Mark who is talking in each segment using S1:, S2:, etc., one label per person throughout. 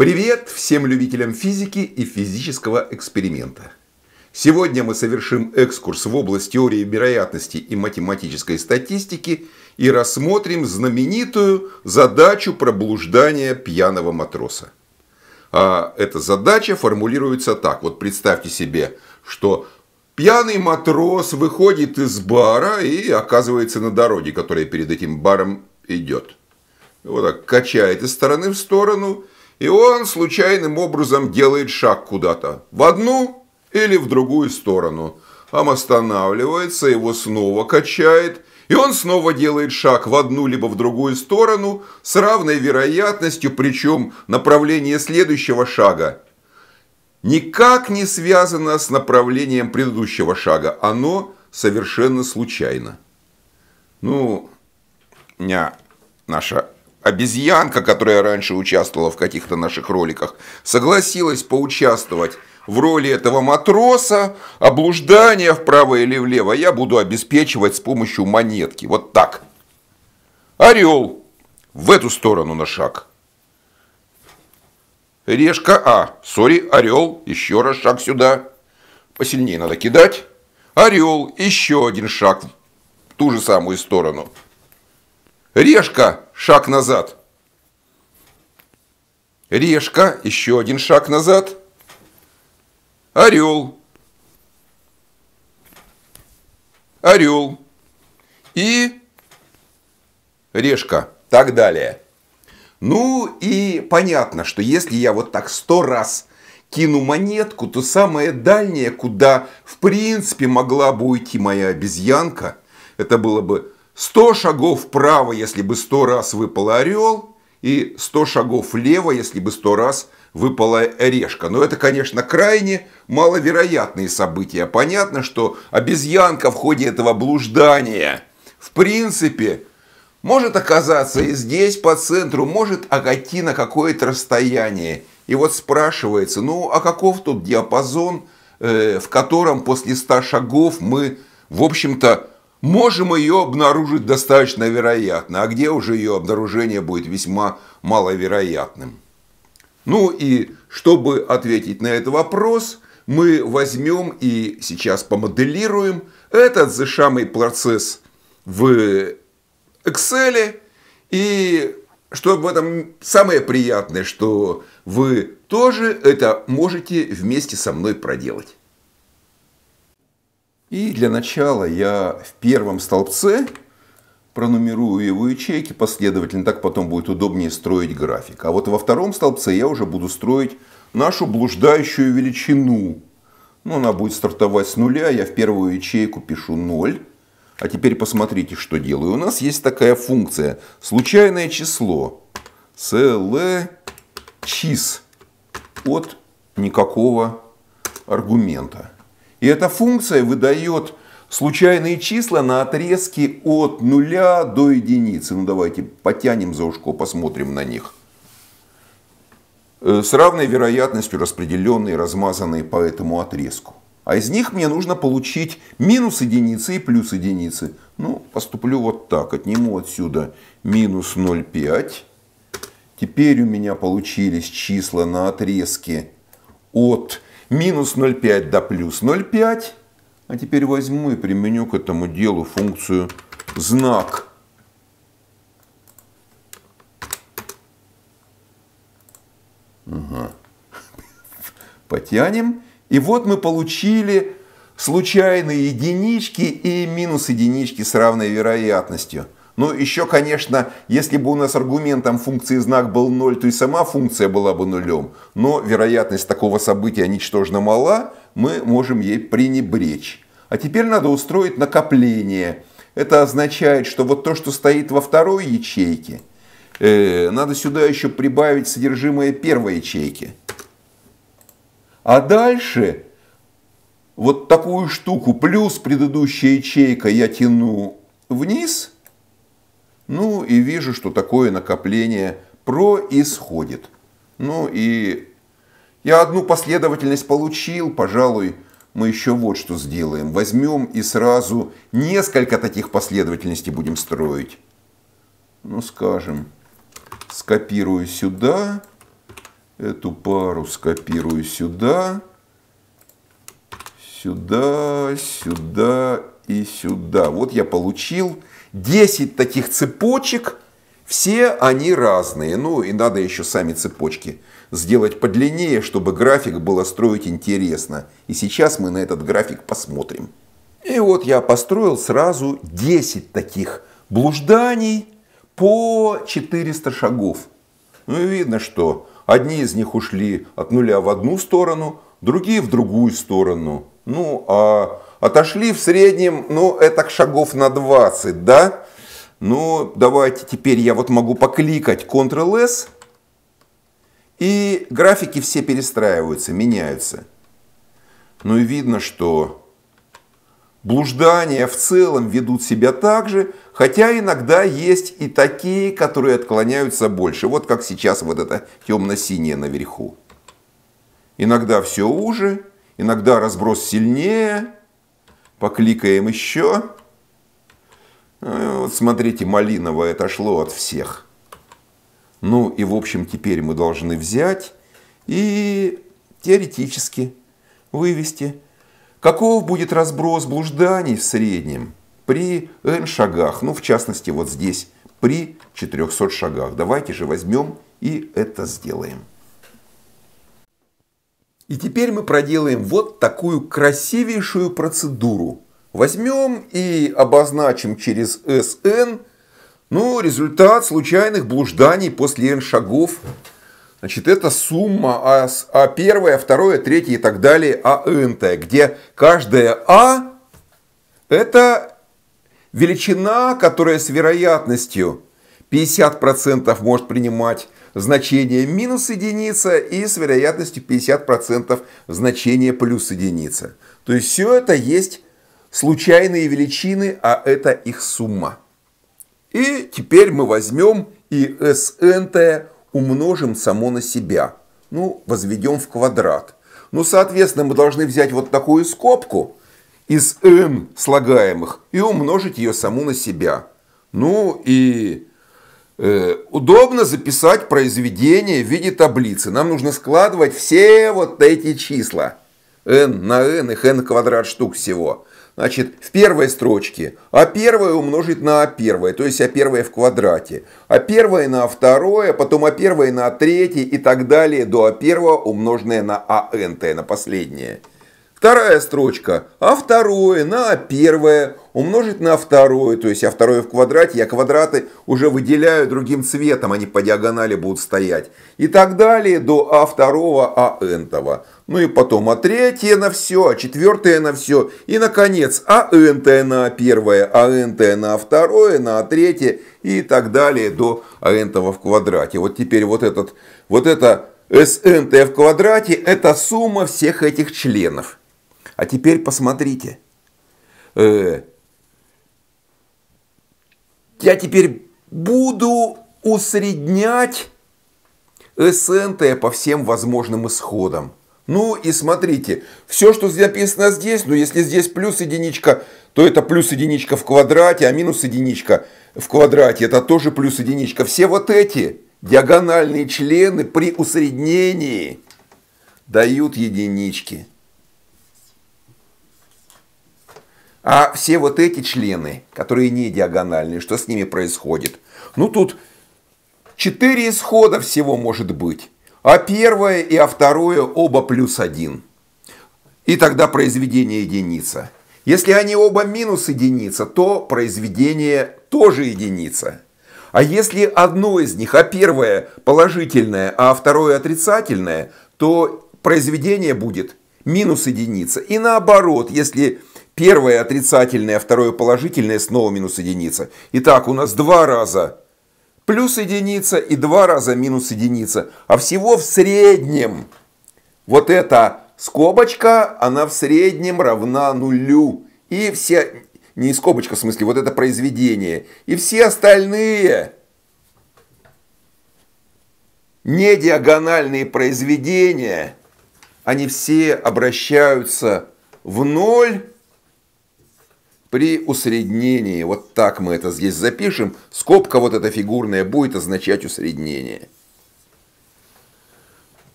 S1: Привет всем любителям физики и физического эксперимента. Сегодня мы совершим экскурс в область теории вероятности и математической статистики и рассмотрим знаменитую задачу проблуждания пьяного матроса. А эта задача формулируется так. Вот представьте себе, что пьяный матрос выходит из бара и оказывается на дороге, которая перед этим баром идет. Вот так качает из стороны в сторону – и он случайным образом делает шаг куда-то, в одну или в другую сторону. Ам останавливается, его снова качает, и он снова делает шаг в одну либо в другую сторону с равной вероятностью, причем направление следующего шага никак не связано с направлением предыдущего шага. Оно совершенно случайно. Ну, у меня наша обезьянка, которая раньше участвовала в каких-то наших роликах, согласилась поучаствовать в роли этого матроса, облуждание вправо или влево я буду обеспечивать с помощью монетки. Вот так. Орел. В эту сторону на шаг. Решка А. Сори, орел. Еще раз шаг сюда. Посильнее надо кидать. Орел. Еще один шаг в ту же самую сторону. Решка, шаг назад. Решка, еще один шаг назад. Орел. Орел. И решка. Так далее. Ну и понятно, что если я вот так сто раз кину монетку, то самое дальнее, куда в принципе могла бы уйти моя обезьянка, это было бы 100 шагов вправо, если бы 100 раз выпал орел, и 100 шагов влево, если бы 100 раз выпала решка. Но это, конечно, крайне маловероятные события. Понятно, что обезьянка в ходе этого блуждания, в принципе, может оказаться и здесь, по центру, может огойти на какое-то расстояние. И вот спрашивается, ну а каков тут диапазон, э, в котором после 100 шагов мы, в общем-то, можем ее обнаружить достаточно вероятно, а где уже ее обнаружение будет весьма маловероятным. Ну и чтобы ответить на этот вопрос, мы возьмем и сейчас помоделируем этот же самый процесс в Excel. И что в этом самое приятное, что вы тоже это можете вместе со мной проделать. И для начала я в первом столбце пронумерую его ячейки последовательно, так потом будет удобнее строить график. А вот во втором столбце я уже буду строить нашу блуждающую величину. Ну, она будет стартовать с нуля, я в первую ячейку пишу 0. А теперь посмотрите, что делаю. У нас есть такая функция случайное число cl от никакого аргумента. И эта функция выдает случайные числа на отрезке от нуля до единицы. Ну давайте потянем за ушко, посмотрим на них. Э, с равной вероятностью распределенные, размазанные по этому отрезку. А из них мне нужно получить минус единицы и плюс единицы. Ну, поступлю вот так. Отниму отсюда минус 0,5. Теперь у меня получились числа на отрезке от Минус 0,5 до плюс 0,5. А теперь возьму и применю к этому делу функцию знак. Угу. Потянем. И вот мы получили случайные единички и минус единички с равной вероятностью – ну, еще, конечно, если бы у нас аргументом функции знак был 0, то и сама функция была бы нулем. Но вероятность такого события ничтожно мала, мы можем ей пренебречь. А теперь надо устроить накопление. Это означает, что вот то, что стоит во второй ячейке, э, надо сюда еще прибавить содержимое первой ячейки. А дальше вот такую штуку плюс предыдущая ячейка я тяну вниз – ну и вижу, что такое накопление происходит. Ну и я одну последовательность получил, пожалуй, мы еще вот что сделаем. Возьмем и сразу несколько таких последовательностей будем строить. Ну, скажем, скопирую сюда, эту пару скопирую сюда, сюда, сюда и сюда. Вот я получил 10 таких цепочек, все они разные. Ну и надо еще сами цепочки сделать подлиннее, чтобы график было строить интересно. И сейчас мы на этот график посмотрим. И вот я построил сразу 10 таких блужданий по 400 шагов. Ну и видно, что одни из них ушли от нуля в одну сторону, другие в другую сторону. Ну а Отошли в среднем, ну, это шагов на 20, да? Ну, давайте теперь я вот могу покликать Ctrl-S, и графики все перестраиваются, меняются. Ну и видно, что блуждания в целом ведут себя так же, хотя иногда есть и такие, которые отклоняются больше. Вот как сейчас вот это темно-синее наверху. Иногда все уже, иногда разброс сильнее, Покликаем еще. Ну, вот смотрите, малиновое отошло от всех. Ну и в общем теперь мы должны взять и теоретически вывести, каков будет разброс блужданий в среднем при n шагах, ну в частности вот здесь при 400 шагах. Давайте же возьмем и это сделаем. И теперь мы проделаем вот такую красивейшую процедуру. Возьмем и обозначим через SN ну, результат случайных блужданий после N шагов. Значит, это сумма А, а первое, а второе, третье и так далее, А где каждая А это величина, которая с вероятностью 50% может принимать значение минус единица и с вероятностью 50% значение плюс единица. То есть все это есть случайные величины, а это их сумма. И теперь мы возьмем и SNT умножим само на себя. Ну, возведем в квадрат. Ну, соответственно, мы должны взять вот такую скобку из n слагаемых и умножить ее саму на себя. Ну и Э, удобно записать произведение в виде таблицы. Нам нужно складывать все вот эти числа. n на n, их n квадрат штук всего. Значит, в первой строчке а первое умножить на а первое, то есть а первое в квадрате, а первое на а второе, потом а первое на а третье и так далее до а первого умноженное на а n, на последнее. Вторая строчка. А второе на первое умножить на второе. То есть а второе в квадрате. Я квадраты уже выделяю другим цветом. Они по диагонали будут стоять. И так далее до а второго, а энтого. Ну и потом а третье на все, а четвертое на все. И наконец а энтое на первое, а энтое на второе, на третье. И так далее до а энтого в квадрате. Вот теперь вот этот, вот это СНТ в квадрате – это сумма всех этих членов. А теперь посмотрите. Э, я теперь буду усреднять эссенты по всем возможным исходам. Ну и смотрите, все, что записано здесь, ну если здесь плюс единичка, то это плюс единичка в квадрате, а минус единичка в квадрате, это тоже плюс единичка. Все вот эти диагональные члены при усреднении дают единички. А все вот эти члены, которые не диагональные, что с ними происходит? Ну тут четыре исхода всего может быть. А первое и а второе оба плюс один. И тогда произведение единица. Если они оба минус единица, то произведение тоже единица. А если одно из них, а первое положительное, а второе отрицательное, то произведение будет минус единица. И наоборот, если Первое отрицательное, второе положительное, снова минус единица. Итак, у нас два раза плюс единица и два раза минус единица. А всего в среднем вот эта скобочка, она в среднем равна нулю. И все, не скобочка в смысле, вот это произведение. И все остальные не диагональные произведения, они все обращаются в ноль, при усреднении, вот так мы это здесь запишем, скобка вот эта фигурная будет означать усреднение.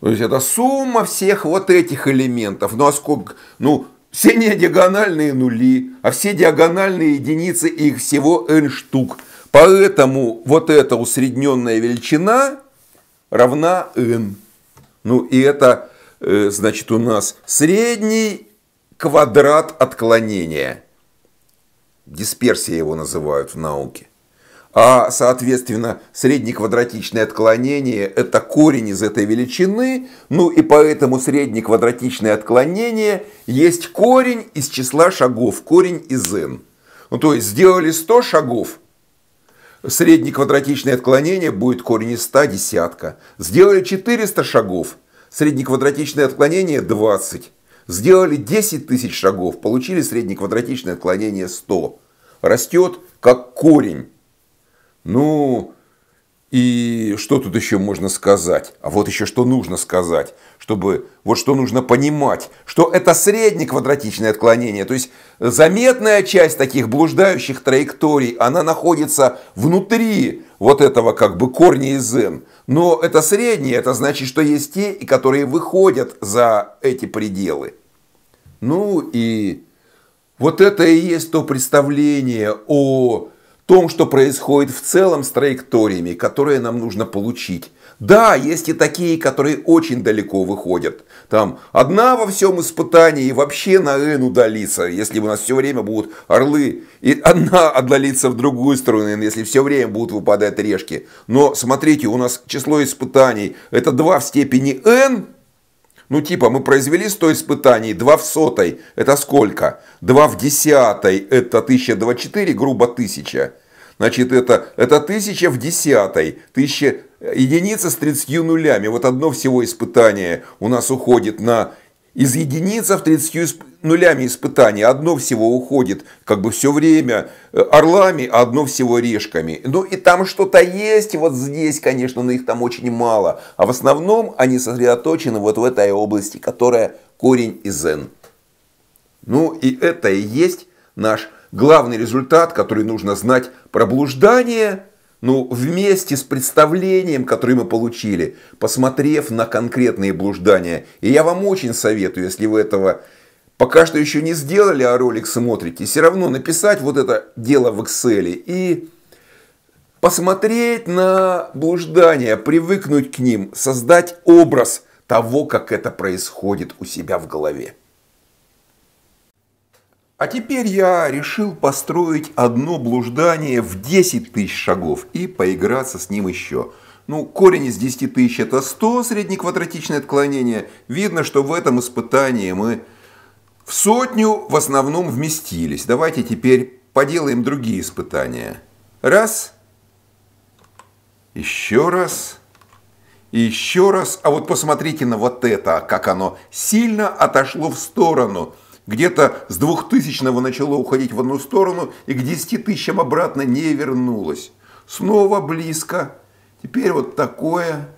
S1: То есть это сумма всех вот этих элементов. Ну а сколько, ну все не диагональные нули, а все диагональные единицы, их всего n штук. Поэтому вот эта усредненная величина равна n. Ну и это, э, значит, у нас средний квадрат отклонения дисперсия его называют в науке. А, соответственно, среднеквадратичное отклонение – это корень из этой величины, ну и поэтому среднеквадратичное отклонение есть корень из числа шагов, корень из n. Ну, то есть сделали 100 шагов, среднеквадратичное отклонение будет корень из 100 десятка. Сделали 400 шагов, среднеквадратичное отклонение 20. Сделали 10 тысяч шагов, получили среднее квадратичное отклонение 100. Растет как корень. Ну, и что тут еще можно сказать? А вот еще что нужно сказать, чтобы вот что нужно понимать, что это среднее квадратичное отклонение, то есть заметная часть таких блуждающих траекторий, она находится внутри вот этого как бы корня из n. Но это среднее, это значит, что есть те, которые выходят за эти пределы. Ну и вот это и есть то представление о том, что происходит в целом с траекториями, которые нам нужно получить. Да, есть и такие, которые очень далеко выходят. Там одна во всем испытании и вообще на N удалится, если у нас все время будут орлы, и одна отдалится в другую сторону, если все время будут выпадать решки. Но смотрите, у нас число испытаний это 2 в степени N, ну типа мы произвели 100 испытаний, 2 в сотой, это сколько? 2 в десятой, это 1024, грубо 1000. Значит, это, это 1000 в десятой, 1000 э, единица с 30 нулями. Вот одно всего испытание у нас уходит на из в 30 нулями испытаний одно всего уходит, как бы все время э, орлами, а одно всего решками. Ну и там что-то есть, вот здесь, конечно, но их там очень мало. А в основном они сосредоточены вот в этой области, которая корень из n. Ну и это и есть наш главный результат, который нужно знать про блуждание – ну, вместе с представлением, которое мы получили, посмотрев на конкретные блуждания. И я вам очень советую, если вы этого пока что еще не сделали, а ролик смотрите, все равно написать вот это дело в Excel и посмотреть на блуждания, привыкнуть к ним, создать образ того, как это происходит у себя в голове. А теперь я решил построить одно блуждание в 10 тысяч шагов и поиграться с ним еще. Ну, корень из 10 тысяч это 100 среднеквадратичное отклонение. Видно, что в этом испытании мы в сотню в основном вместились. Давайте теперь поделаем другие испытания. Раз. Еще раз. еще раз. А вот посмотрите на вот это, как оно сильно отошло в сторону – где-то с 2000 начало уходить в одну сторону и к 10 тысячам обратно не вернулось. Снова близко. Теперь вот такое.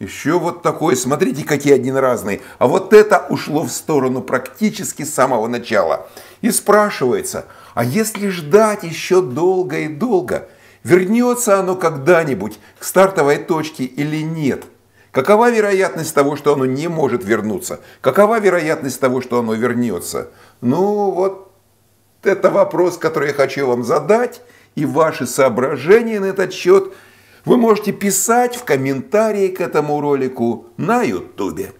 S1: Еще вот такое. Смотрите, какие один разные. А вот это ушло в сторону практически с самого начала. И спрашивается, а если ждать еще долго и долго, вернется оно когда-нибудь к стартовой точке или нет? Какова вероятность того, что оно не может вернуться? Какова вероятность того, что оно вернется? Ну, вот это вопрос, который я хочу вам задать, и ваши соображения на этот счет вы можете писать в комментарии к этому ролику на YouTube.